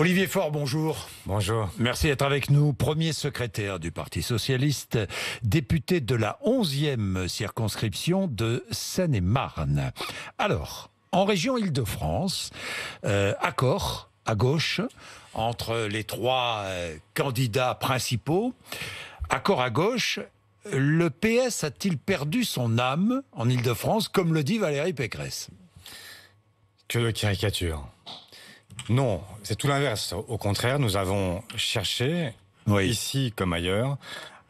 Olivier Faure, bonjour. Bonjour. Merci d'être avec nous. Premier secrétaire du Parti Socialiste, député de la 11e circonscription de Seine-et-Marne. Alors, en région Île-de-France, euh, accord à gauche entre les trois euh, candidats principaux. Accord à gauche, le PS a-t-il perdu son âme en Île-de-France, comme le dit Valérie Pécresse Que de caricature. Non, c'est tout l'inverse. Au contraire, nous avons cherché, ici comme ailleurs,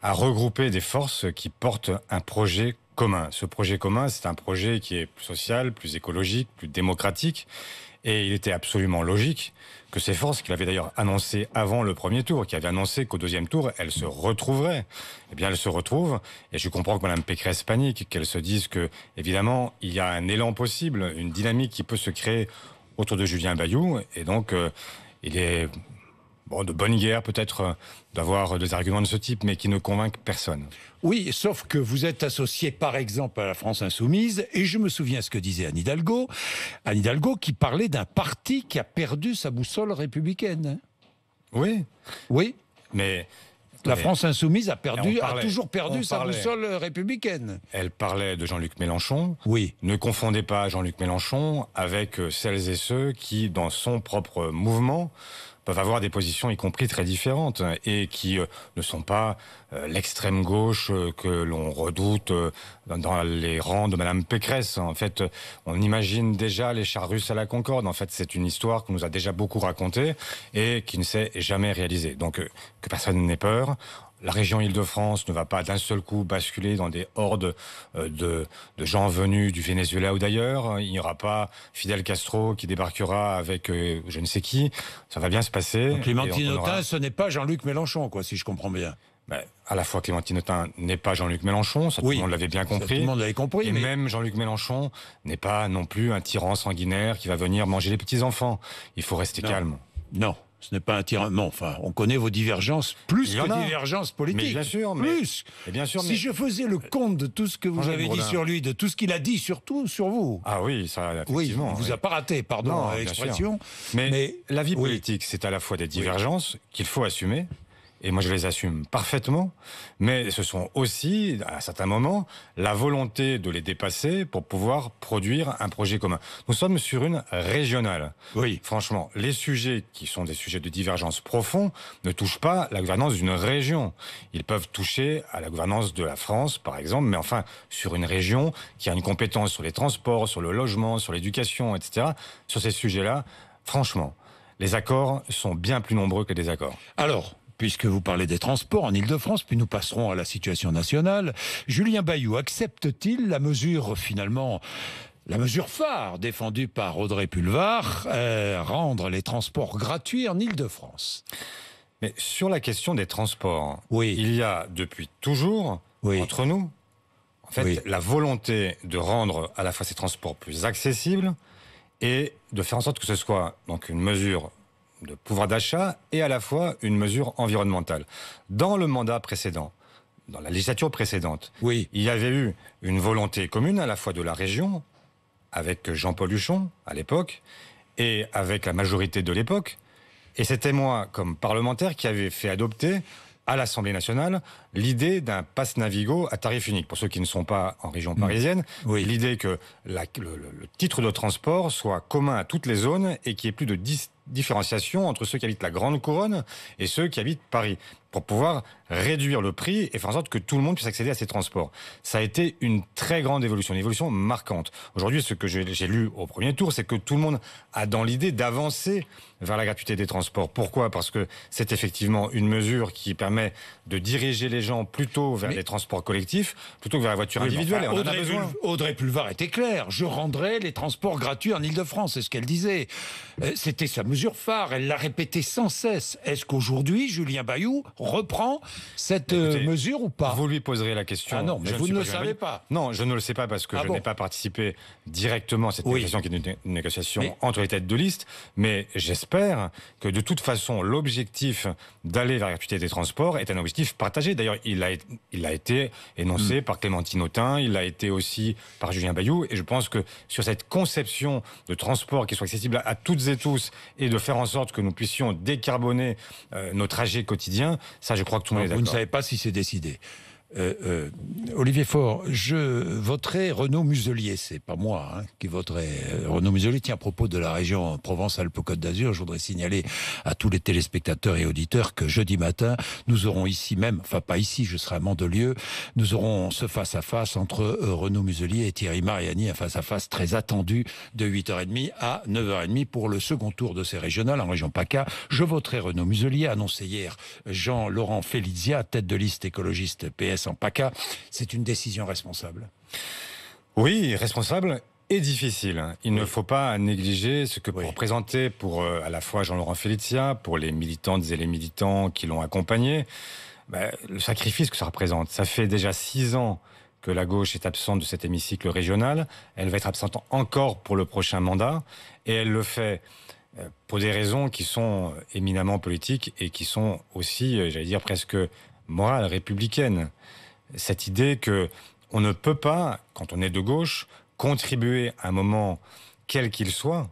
à regrouper des forces qui portent un projet commun. Ce projet commun, c'est un projet qui est plus social, plus écologique, plus démocratique. Et il était absolument logique que ces forces, qu'il avait d'ailleurs annoncé avant le premier tour, qui avait annoncé qu'au deuxième tour, elles se retrouveraient, eh bien, elles se retrouvent. Et je comprends que Mme Pécresse panique, qu'elle se dise que, évidemment, il y a un élan possible, une dynamique qui peut se créer autour de Julien Bayou. Et donc, euh, il est bon, de bonne guerre peut-être euh, d'avoir des arguments de ce type, mais qui ne convainquent personne. Oui, sauf que vous êtes associé par exemple à la France insoumise, et je me souviens ce que disait Anne Hidalgo, Anne Hidalgo qui parlait d'un parti qui a perdu sa boussole républicaine. Oui. Oui. Mais la France insoumise a perdu, a toujours perdu sa le boussole républicaine. Elle parlait de Jean-Luc Mélenchon. Oui. Ne confondez pas Jean-Luc Mélenchon avec euh, celles et ceux qui, dans son propre mouvement, peuvent avoir des positions y compris très différentes et qui euh, ne sont pas euh, l'extrême gauche euh, que l'on redoute dans les rangs de Mme Pécresse. En fait, on imagine déjà les chars russes à la Concorde. En fait, c'est une histoire qu'on nous a déjà beaucoup racontée et qui ne s'est jamais réalisée. Donc, que personne n'ait peur la région Île-de-France ne va pas d'un seul coup basculer dans des hordes euh, de, gens venus du Venezuela ou d'ailleurs. Il n'y aura pas Fidel Castro qui débarquera avec euh, je ne sais qui. Ça va bien se passer. Clémentine ce n'est pas Jean-Luc Mélenchon, quoi, si je comprends bien. Ben, à la fois Clémentine Autain n'est pas Jean-Luc Mélenchon, ça oui, tout le monde l'avait bien compris. Tout l'avait compris. Et même Jean-Luc Mélenchon n'est pas non plus un tyran sanguinaire qui va venir manger les petits enfants. Il faut rester calme. Non. Ce n'est pas un Non, Enfin, on connaît vos divergences, plus que Les divergences politiques. bien sûr, mais, Si je faisais le compte de tout ce que vous avez dit sur lui, de tout ce qu'il a dit, surtout sur vous. Ah oui, ça, effectivement. Oui, vous a pas raté, pardon l'expression. Mais, la vie politique, c'est à la fois des divergences qu'il faut assumer et moi je les assume parfaitement, mais ce sont aussi, à certains moments, la volonté de les dépasser pour pouvoir produire un projet commun. Nous sommes sur une régionale. Oui. Franchement, les sujets qui sont des sujets de divergence profond ne touchent pas la gouvernance d'une région. Ils peuvent toucher à la gouvernance de la France, par exemple, mais enfin, sur une région qui a une compétence sur les transports, sur le logement, sur l'éducation, etc., sur ces sujets-là, franchement, les accords sont bien plus nombreux que les désaccords. Alors, puisque vous parlez des transports en Ile-de-France, puis nous passerons à la situation nationale. Julien Bayou, accepte-t-il la mesure finalement la mesure phare défendue par Audrey Pulvar, euh, rendre les transports gratuits en Ile-de-France. Mais sur la question des transports, oui. il y a depuis toujours, entre nous, la volonté de rendre à la fois ces transports plus accessibles et de faire en sorte que ce soit donc une mesure de pouvoir d'achat et à la fois une mesure environnementale. Dans le mandat précédent, dans la législature précédente, oui. il y avait eu une volonté commune à la fois de la région, avec Jean-Paul Huchon à l'époque, et avec la majorité de l'époque. Et c'était moi, comme parlementaire, qui avait fait adopter à l'Assemblée nationale l'idée d'un pass Navigo à tarif unique. Pour ceux qui ne sont pas en région mm. parisienne, l'idée que le, le, titre de transport soit commun à toutes les zones et qu'il y ait plus de 10 différenciation entre ceux qui habitent la Grande Couronne et ceux qui habitent Paris pour pouvoir réduire le prix et faire en sorte que tout le monde puisse accéder à ces transports. Ça a été une très grande évolution, une évolution marquante. Aujourd'hui, ce que j'ai lu au premier tour, c'est que tout le monde a dans l'idée d'avancer vers la gratuité des transports. Pourquoi Parce que c'est effectivement une mesure qui permet de diriger les gens plutôt vers les transports collectifs, plutôt que vers la voiture individuelle. Audrey, Pulvar, était claire. Je rendrai les transports gratuits en Ile-de-France. C'est ce qu'elle disait. Euh, c'était sa mesure phare. Elle l'a répété sans cesse. Est-ce qu'aujourd'hui, Julien Bayou reprend cette euh, mesure ou pas Vous lui poserez la question. Ah non, mais vous ne le savez pas. Non, je ne le sais pas parce que ah je n'ai pas participé directement à cette négociation qui est une négociation entre les têtes de liste. Mais j'espère que de toute façon, l'objectif d'aller vers la gratuité des transports est un objectif partagé. D'ailleurs, il a, été énoncé mm. par Clémentine Autain, il a été aussi par Julien Bayou. Et je pense que sur cette conception de transport qui soit accessible à toutes et tous et de faire en sorte que nous puissions décarboner euh, nos trajets quotidiens, ça, je crois que tout le monde est d'accord. Vous ne savez pas si c'est décidé. Euh, euh, Olivier Faure, je voterai Renaud Muselier, c'est pas moi hein, qui voterai euh, Renaud Muselier. Tiens, à propos de la région Provence-Alpes-Côte d'Azur, je voudrais signaler à tous les téléspectateurs et auditeurs que jeudi matin, nous aurons ici même, enfin pas ici, je serai à Mandelieu, nous aurons ce face-à-face entre Renaud Muselier et Thierry Mariani, un face-à-face très attendu de 8h30 à 9h30 pour le second tour de ces régionales en région PACA. Je voterai Renaud Muselier, annoncé hier Jean-Laurent Felizia, tête de liste écologiste PS c'est une décision responsable. Oui, responsable et difficile. Il ne faut pas négliger ce que oui. pour pour euh, à la fois Jean-Laurent Felicia, pour les militantes et les militants qui l'ont accompagné, bah, le sacrifice que ça représente. Ça fait déjà six ans que la gauche est absente de cet hémicycle régional. Elle va être absente encore pour le prochain mandat et elle le fait euh, pour des raisons qui sont euh, éminemment politiques et qui sont aussi, j'allais dire, presque morales, républicaines cette idée que on ne peut pas, quand on est de gauche, contribuer à un moment quel qu'il soit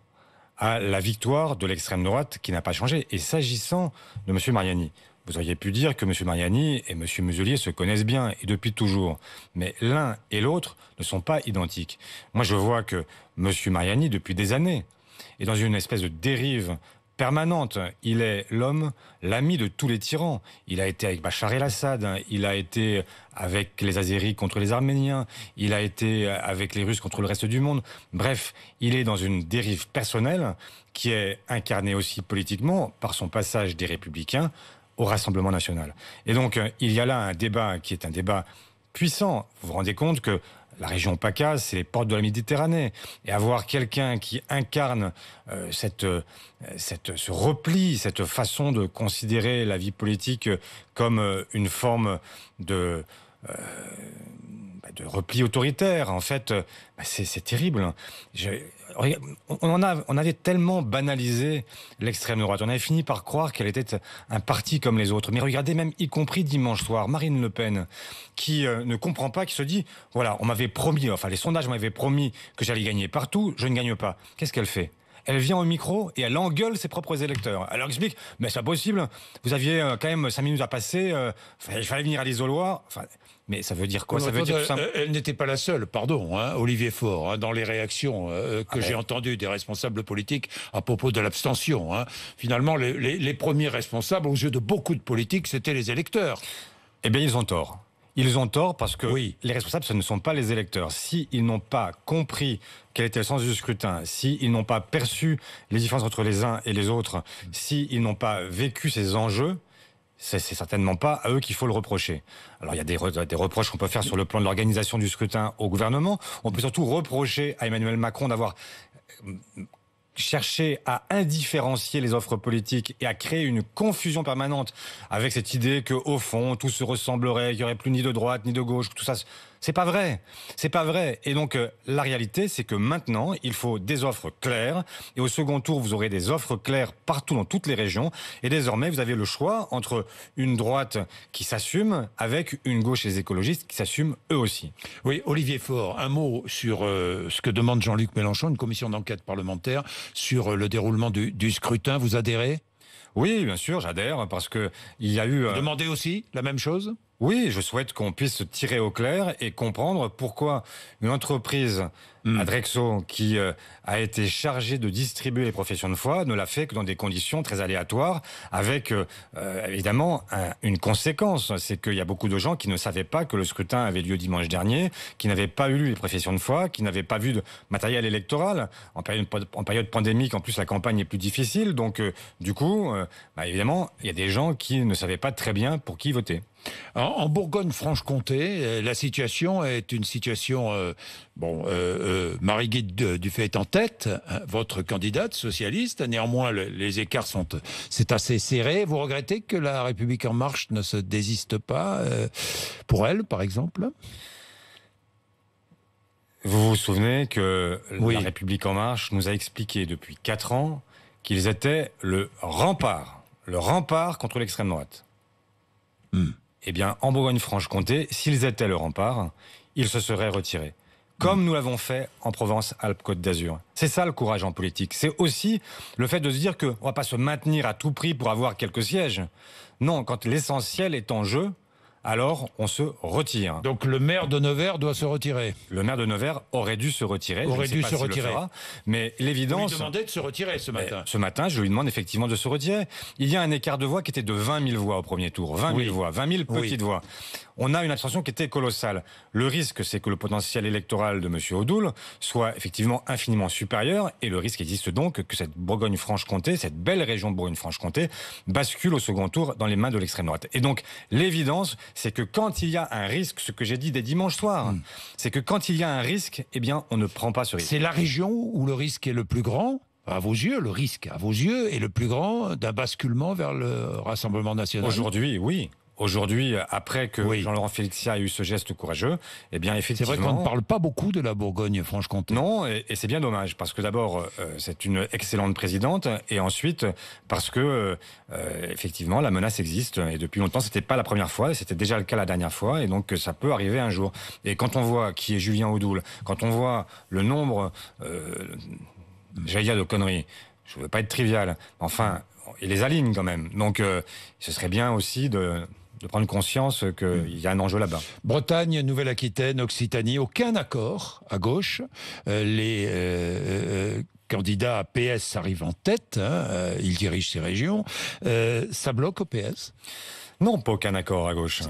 à la victoire de l'extrême droite qui n'a pas changé. Et s'agissant de M. Mariani, vous auriez pu dire que M. Mariani et M. Muselier se connaissent bien et depuis toujours. Mais l'un et l'autre ne sont pas identiques. Moi, je vois que M. Mariani, depuis des années, est dans une espèce de dérive permanente. Il est l'homme, l'ami de tous les tyrans. Il a été avec Bachar el-Assad, il a été avec les Azéris contre les Arméniens, il a été avec les Russes contre le reste du monde. Bref, il est dans une dérive personnelle qui est incarnée aussi politiquement par son passage des républicains au Rassemblement national. Et donc, euh, il y a là un débat qui est un débat puissant. Vous vous rendez compte que la région PACA, c'est les portes de la Méditerranée. Et avoir quelqu'un qui incarne euh, cette, euh, cette, ce repli, cette façon de considérer la vie politique comme euh, une forme de euh, bah, de repli autoritaire. En fait, euh, bah, c'est terrible. on, on avait tellement banalisé l'extrême droite. On avait fini par croire qu'elle était un parti comme les autres. Mais regardez même, y compris dimanche soir, Marine Le Pen, qui euh, ne comprend pas, qui se dit, voilà, on m'avait promis, enfin les sondages m'avaient promis que j'allais gagner partout, je ne gagne pas. Qu'est-ce qu'elle fait elle vient au micro et elle engueule ses propres électeurs. Elle leur explique, mais c'est pas possible, vous aviez euh, quand même 5 minutes à passer, euh, il fallait venir à l'isoloir. mais ça veut dire quoi ça veut dire euh, Elle, n'était pas la seule, pardon, hein, Olivier Faure, hein, dans les réactions ah que j'ai ben. entendues des responsables politiques à propos de l'abstention. Hein. Finalement, les, premiers responsables, aux yeux de beaucoup de politiques, c'était les électeurs. Eh bien, ils ont tort. Ils ont tort parce que les responsables, ce ne sont pas les électeurs. S'ils ils n'ont pas compris quel était le sens du scrutin, s'ils ils n'ont pas perçu les différences entre les uns et les autres, s'ils ils n'ont pas vécu ces enjeux, c'est certainement pas à eux qu'il faut le reprocher. Alors il y a des, des reproches qu'on peut faire sur le plan de l'organisation du scrutin au gouvernement. On peut surtout reprocher à Emmanuel Macron d'avoir chercher à indifférencier les offres politiques et à créer une confusion permanente avec cette idée que au fond tout se ressemblerait, qu'il n'y aurait plus ni de droite ni de gauche, tout ça c'est pas vrai. C'est pas vrai. Et donc, euh, la réalité, c'est que maintenant, il faut des offres claires. Et au second tour, vous aurez des offres claires partout dans toutes les régions. Et désormais, vous avez le choix entre une droite qui s'assume avec une gauche et les écologistes qui s'assument eux aussi. Oui, Olivier Faure, un mot sur euh, ce que demande Jean-Luc Mélenchon, une commission d'enquête parlementaire sur euh, le déroulement du, scrutin. Vous adhérez oui, bien sûr, j'adhère parce que il y a eu. demandez aussi la même chose oui, je souhaite qu'on puisse tirer au clair et comprendre pourquoi une entreprise mmh. Adrexo, qui euh, a été chargé de distribuer les professions de foi, ne l'a fait que dans des conditions très aléatoires, avec euh, euh, évidemment une conséquence, c'est qu'il y a beaucoup de gens qui ne savaient pas que le scrutin avait lieu dimanche dernier, qui n'avaient pas eu les professions de foi, qui n'avaient pas vu de matériel électoral. En période, en période pandémique, en plus, la campagne est plus difficile, donc du coup, bah, évidemment, il y a des gens qui ne savaient pas très bien pour qui voter. En Bourgogne-Franche-Comté, la situation est une situation bon, Marie-Guy Dufay est en tête, euh, votre candidate socialiste. Néanmoins, les écarts sont euh, c'est assez serré. Vous regrettez que la République en marche ne se désiste pas euh, pour elle, par exemple Vous vous souvenez que la République en marche nous a expliqué depuis quatre ans qu'ils étaient le rempart, le rempart contre l'extrême droite. Hmm. Eh bien, en Bourgogne-Franche-Comté, s'ils étaient le rempart, ils se seraient retirés comme nous l'avons fait en Provence-Alpes-Côte d'Azur. C'est ça le courage en politique. C'est aussi le fait de se dire qu'on ne va pas se maintenir à tout prix pour avoir quelques sièges. Non, quand l'essentiel est en jeu, alors on se retire. Donc le maire de Nevers doit se retirer. Le maire de Nevers aurait dû se retirer. Aurait dû se retirer. mais l'évidence. Vous lui de se retirer ce matin. Ce matin, je lui demande effectivement de se retirer. Il y a un écart de voix qui était de 20 000 voix au premier tour. 20 000 voix, 20 000 petites voix on a une abstention qui était colossale. Le risque, c'est que le potentiel électoral de M. Odoul soit effectivement infiniment supérieur, et le risque existe donc que cette Bourgogne-Franche-Comté, cette belle région de Bourgogne-Franche-Comté, bascule au second tour dans les mains de l'extrême droite. Et donc, l'évidence, c'est que quand il y a un risque, ce que j'ai dit dès dimanche soir, hmm. c'est que quand il y a un risque, eh bien, on ne prend pas ce risque. C'est la région où le risque est le plus grand à vos yeux, le risque, à vos yeux, est le plus grand d'un basculement vers le Rassemblement national Aujourd'hui, oui. Aujourd'hui, après que Jean-Laurent Félixia a eu ce geste courageux, eh bien effectivement. C'est vrai qu'on ne parle pas beaucoup de la Bourgogne-Franche-Comté. Non, et, c'est bien dommage parce que d'abord euh, c'est une excellente présidente et ensuite parce que euh, euh, effectivement la menace existe et depuis longtemps c'était pas la première fois, c'était déjà le cas la dernière fois et donc ça peut arriver un jour. Et quand on voit qui est Julien Oudoul, quand on voit le nombre, J'ai j'allais dire de conneries, je ne veux pas être trivial, enfin. Il les aligne quand même. Donc, ce serait bien aussi de, de prendre conscience qu'il y a un enjeu là-bas. Bretagne, Nouvelle-Aquitaine, Occitanie, aucun accord à gauche. Euh, les euh, euh, candidats à PS arrivent en tête, hein, ils dirigent ces régions. ça bloque au PS non, pas aucun accord à gauche.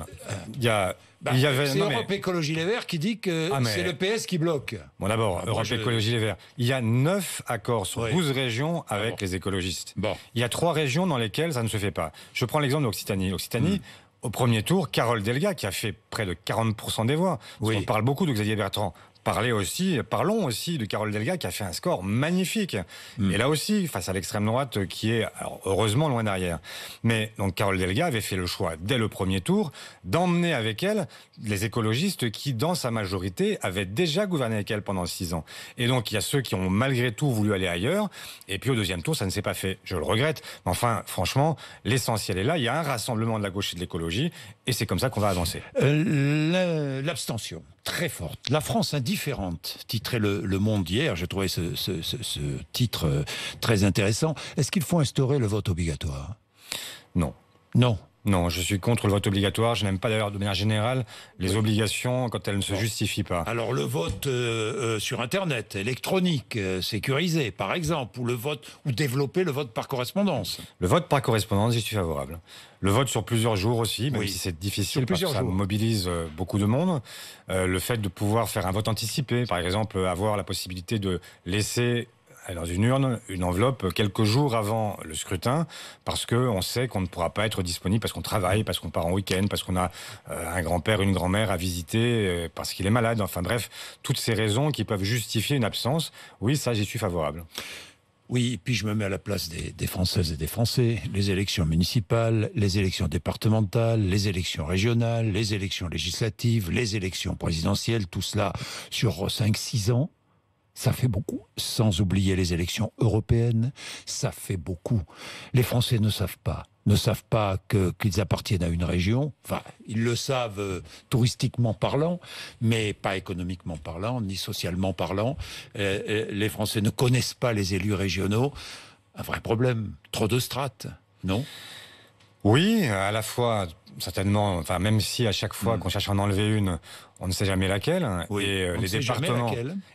Il y a. Bah, il y c'est Europe Écologie Les Verts qui dit que ah, c'est le PS qui bloque. Bon, d'abord, Europe Écologie Les Verts. Il y a 9 accords sur 12 régions ah avec les écologistes. Bon. Il y a 3 régions dans lesquelles ça ne se fait pas. Je prends l'exemple de l'Occitanie. Hmm au premier tour Carole Delga, qui a fait près de 40% des voix. On parle beaucoup de Xavier Bertrand parler aussi, parlons aussi de Carole Delga qui a fait un score magnifique. Mm. Et là aussi, face à l'extrême droite qui est heureusement loin derrière. Mais donc Carole Delga avait fait le choix dès le premier tour d'emmener avec elle les écologistes qui, dans sa majorité, avaient déjà gouverné avec elle pendant six ans. Et donc il y a ceux qui ont malgré tout voulu aller ailleurs. Et puis au deuxième tour, ça ne s'est pas fait. Je le regrette. Mais enfin, franchement, l'essentiel est là. Il y a un rassemblement de la gauche et de l'écologie. Et c'est comme ça qu'on va avancer. Euh, l'abstention très forte. La France indifférente, titré le, le Monde hier. J'ai trouvé ce, ce, ce, titre euh, très intéressant. Est-ce qu'il faut instaurer le vote obligatoire Non. Non. Non, je suis contre le vote obligatoire. Je n'aime pas d'ailleurs de manière générale les obligations quand elles ne se justifient pas. Alors le vote euh, euh, sur Internet, électronique, euh, sécurisé, par exemple, ou le vote, ou développer le vote par correspondance. Le vote par correspondance, j'y suis favorable. Le vote sur plusieurs jours aussi, même si c'est difficile parce que ça mobilise beaucoup de monde. le fait de pouvoir faire un vote anticipé, par exemple, avoir la possibilité de laisser dans une urne une enveloppe quelques jours avant le scrutin parce qu'on sait qu'on ne pourra pas être disponible parce qu'on travaille, parce qu'on part en week-end, parce qu'on a euh, un grand-père, une grand-mère à visiter, euh, parce qu'il est malade. Enfin bref, toutes ces raisons qui peuvent justifier une absence. Oui, ça, j'y suis favorable. Oui, puis je me mets à la place des, des, Françaises et des Français. Les élections municipales, les élections départementales, les élections régionales, les élections législatives, les élections présidentielles, tout cela sur 5-6 ans. Ça fait beaucoup, sans oublier les élections européennes, ça fait beaucoup. Les Français ne savent pas, ne savent pas que, qu'ils appartiennent à une région, enfin, ils le savent euh, touristiquement parlant, mais pas économiquement parlant, ni socialement parlant. Euh, euh, les Français ne connaissent pas les élus régionaux. Un vrai problème, trop de strates, non oui, à la fois certainement, enfin même si à chaque fois mm. qu'on cherche à en enlever une, on ne sait jamais laquelle. et euh, les départements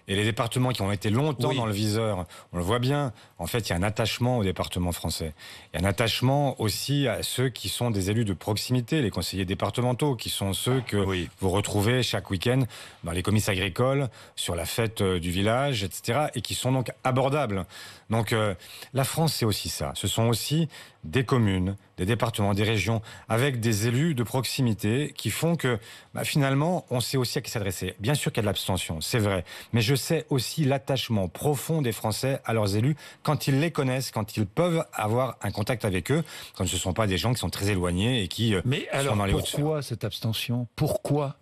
et les départements qui ont été longtemps dans le viseur, on le voit bien. En fait, il y a un attachement au département français. Il y a un attachement aussi à ceux qui sont des élus de proximité, les conseillers départementaux, qui sont ceux ah, que vous retrouvez chaque week-end dans les comices agricoles, sur la fête euh, du village, etc. Et qui sont donc abordables. Donc euh, la France, c'est aussi ça. Ce sont aussi des communes, des départements, des régions avec des élus de proximité qui font que bah, finalement, on sait aussi à qui s'adresser. Bien sûr qu'il y a de l'abstention, c'est vrai, mais je sais aussi l'attachement profond des Français à leurs élus quand ils les connaissent, quand ils peuvent avoir un contact avec eux, quand ce ne sont pas des gens qui sont très éloignés et qui euh, mais sont dans les pourquoi cette abstention Pourquoi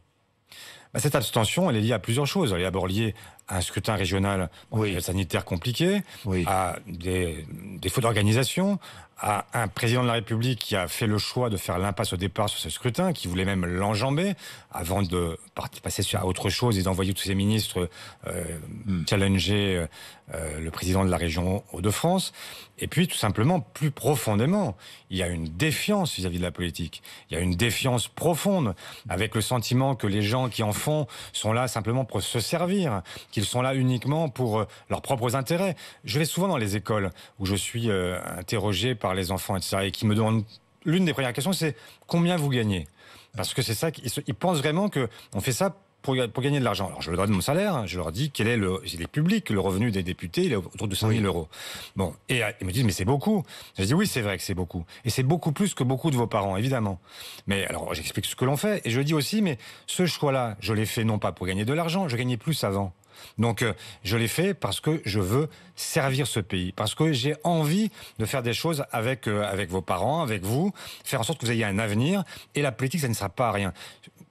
bah, cette abstention, elle est liée à plusieurs choses. Elle est d'abord liée un scrutin régional euh, sanitaire compliqué, à des, défauts d'organisation, à un président de la République qui a fait le choix de faire l'impasse au départ sur ce scrutin, qui voulait même l'enjamber avant de passer à autre chose et d'envoyer tous ses ministres euh, hmm. challenger euh, le président de la région Hauts-de-France. Et puis, tout simplement, plus profondément, il y a une défiance vis-à-vis -vis de la politique. Il y a une défiance profonde avec le sentiment que les gens qui en font sont là simplement pour se servir, ils sont là uniquement pour euh, leurs propres intérêts. Je vais souvent dans les écoles où je suis euh, interrogé par les enfants, etc., et qui me demandent l'une des premières questions, c'est combien vous gagnez Parce que c'est ça, qu'ils ils pensent vraiment qu'on fait ça pour, gagner de l'argent. Alors, je leur donne mon salaire, hein, je leur dis quel est le, il est public, le revenu des députés, il est autour de 100 000 euros. Bon. Et euh, ils me disent, mais c'est beaucoup. Je dis, oui, c'est vrai que c'est beaucoup. Et c'est beaucoup plus que beaucoup de vos parents, évidemment. Mais alors, j'explique ce que l'on fait. Et je dis aussi, mais ce choix-là, je l'ai fait non pas pour gagner de l'argent, je gagnais plus avant. Donc euh, je l'ai fait parce que je veux servir ce pays, parce que j'ai envie de faire des choses avec, euh, avec vos parents, avec vous, faire en sorte que vous ayez un avenir. Et la politique, ça ne sert pas à rien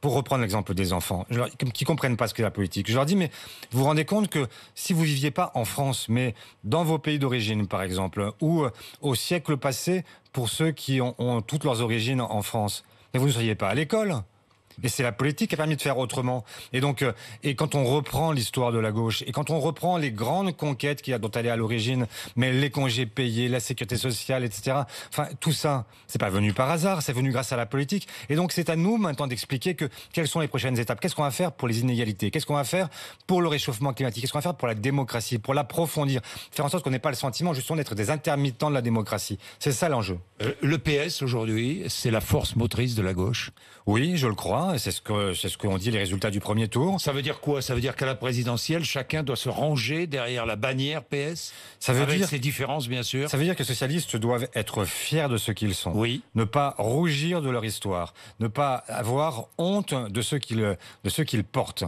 pour reprendre l'exemple des enfants, qui comprennent pas ce qu'est la politique, je leur dis mais vous vous rendez compte que si vous viviez pas en France, mais dans vos pays d'origine par exemple, ou euh, au siècle passé pour ceux qui ont, toutes leurs origines en France, vous ne seriez pas à l'école. Mais c'est la politique qui a permis de faire autrement. Et donc, euh, et quand on reprend l'histoire de la gauche, et quand on reprend les grandes conquêtes qui, dont elle est à l'origine, mais les congés payés, la sécurité sociale, etc. Enfin, tout ça, c'est pas venu par hasard, c'est venu grâce à la politique. Et donc, c'est à nous maintenant d'expliquer que quelles sont les prochaines étapes. Qu'est-ce qu'on va faire pour les inégalités Qu'est-ce qu'on va faire pour le réchauffement climatique Qu'est-ce qu'on va faire pour la démocratie Pour l'approfondir, faire en sorte qu'on n'ait pas le sentiment justement d'être des intermittents de la démocratie. C'est ça l'enjeu. Euh, le PS aujourd'hui, c'est la force motrice de la gauche. Oui, je le crois c'est ce que c'est ce qu'on dit les résultats du premier tour. Ça veut dire quoi Ça veut dire qu'à la présidentielle, chacun doit se ranger derrière la bannière PS. Ça veut dire ces différences, bien sûr. Ça veut dire que les socialistes doivent être fiers de ce qu'ils sont. Oui. Ne pas rougir de leur histoire, ne pas avoir honte de ce qu'ils de ce qu'ils portent.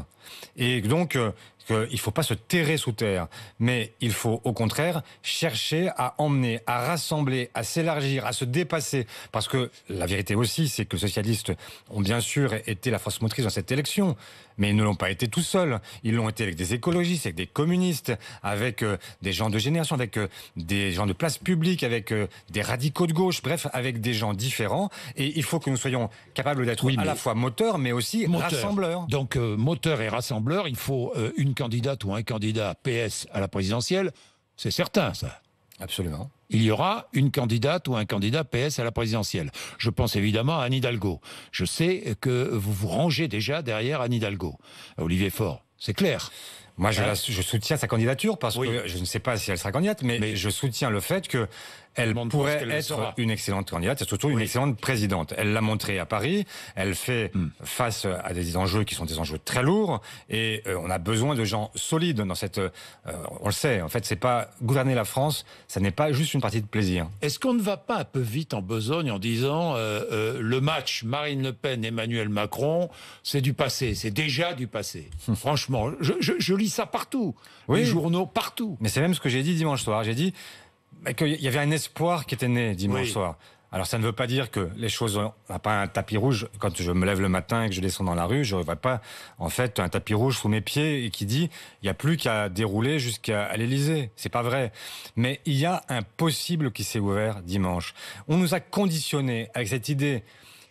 Et donc, euh, qu'il ne faut pas se terrer sous terre, mais il faut au contraire chercher à emmener, à rassembler, à s'élargir, à se dépasser. Parce que la vérité aussi, c'est que les socialistes ont bien sûr été la force motrice dans cette élection, mais ils ne l'ont pas été tout seuls. Ils l'ont été avec des écologistes, avec des communistes, avec euh, des gens de génération, avec euh, des gens de place publique, avec euh, des radicaux de gauche, bref, avec des gens différents. Et il faut que nous soyons capables d'être à la fois moteurs, mais aussi rassembleurs. Donc moteur et rassembleur, il faut une candidate ou un candidat PS à la présidentielle, c'est certain ça. Absolument. Il y aura une candidate ou un candidat PS à la présidentielle. Je pense évidemment à Anne Hidalgo. Je sais que vous vous rangez déjà derrière Anne Hidalgo, Olivier Faure. C'est clair. Moi, je, hein soutiens sa candidature parce que je ne sais pas si elle sera candidate, mais je soutiens le fait que elle pourrait être une excellente candidate, C'est surtout une excellente présidente. Elle l'a montré à Paris, elle fait hmm. face à des enjeux qui sont des enjeux très lourds, et euh, on a besoin de gens solides dans cette... Euh, on le sait, en fait, c'est pas... Gouverner la France, ça n'est pas juste une partie de plaisir. Est-ce qu'on ne va pas un peu vite en besogne en disant euh, le match Marine Le Pen-Emmanuel Macron, c'est du passé, c'est déjà du passé hum. Franchement, je, lis ça partout, les journaux partout. Mais c'est même ce que j'ai dit dimanche soir, j'ai dit bah, qu'il y avait un espoir qui était né dimanche soir. Alors ça ne veut pas dire que les choses n'ont pas un tapis rouge. Quand je me lève le matin et que je descends dans la rue, je ne vois pas en fait un tapis rouge sous mes pieds et qui dit il n'y a plus qu'à dérouler jusqu'à l'Elysée. C'est pas vrai. Mais il y a un possible qui s'est ouvert dimanche. On nous a conditionnés avec cette idée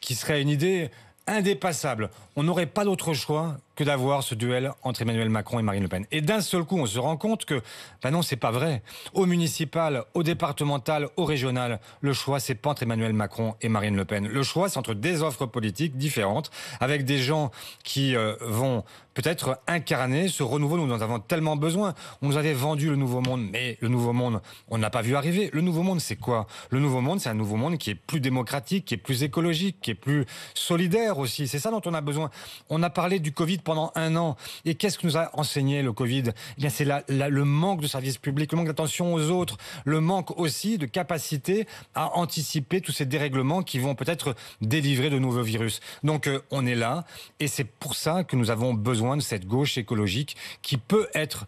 qui serait une idée indépassable. On n'aurait pas d'autre choix que d'avoir ce duel entre Emmanuel Macron et Marine Le Pen. Et d'un seul coup, on se rend compte que, ben non, c'est pas vrai. Au municipal, au départemental, au régional, le choix, c'est pas entre Emmanuel Macron et Marine Le Pen. Le choix, c'est entre des offres politiques différentes, avec des gens qui euh, vont peut-être incarner ce renouveau dont nous avons tellement besoin. On nous avait vendu le nouveau monde, mais le nouveau monde, on n'a pas vu arriver. Le nouveau monde, c'est quoi Le nouveau monde, c'est un nouveau monde qui est plus démocratique, qui est plus écologique, qui est plus solidaire aussi. C'est ça dont on a besoin. On a parlé du Covid pendant un an. Et qu'est-ce que nous a enseigné le Covid eh bien, c'est le manque de services publics, le manque d'attention aux autres, le manque aussi de capacité à anticiper tous ces dérèglements qui vont peut-être délivrer de nouveaux virus. Donc, euh, on est là, et c'est pour ça que nous avons besoin de cette gauche écologique qui peut être,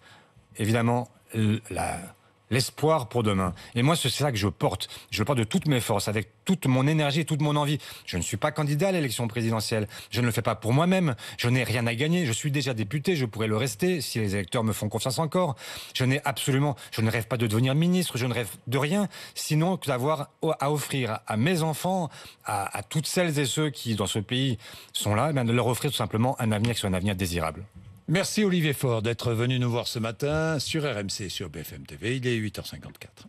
évidemment, la l'espoir pour demain. Et moi, c'est ça que je porte. Je le porte de toutes mes forces, avec toute mon énergie toute mon envie. Je ne suis pas candidat à l'élection présidentielle. Je ne le fais pas pour moi-même. Je n'ai rien à gagner. Je suis déjà député. Je pourrais le rester si les électeurs me font confiance encore. Je n'ai absolument, je ne rêve pas de devenir ministre. Je ne rêve de rien, sinon que d'avoir à offrir à mes enfants, à, toutes celles et ceux qui, dans ce pays, sont là, eh de leur offrir tout simplement un avenir qui soit un avenir désirable. Merci Olivier Faure d'être venu nous voir ce matin sur RMC sur BFM TV. Il est 8h54.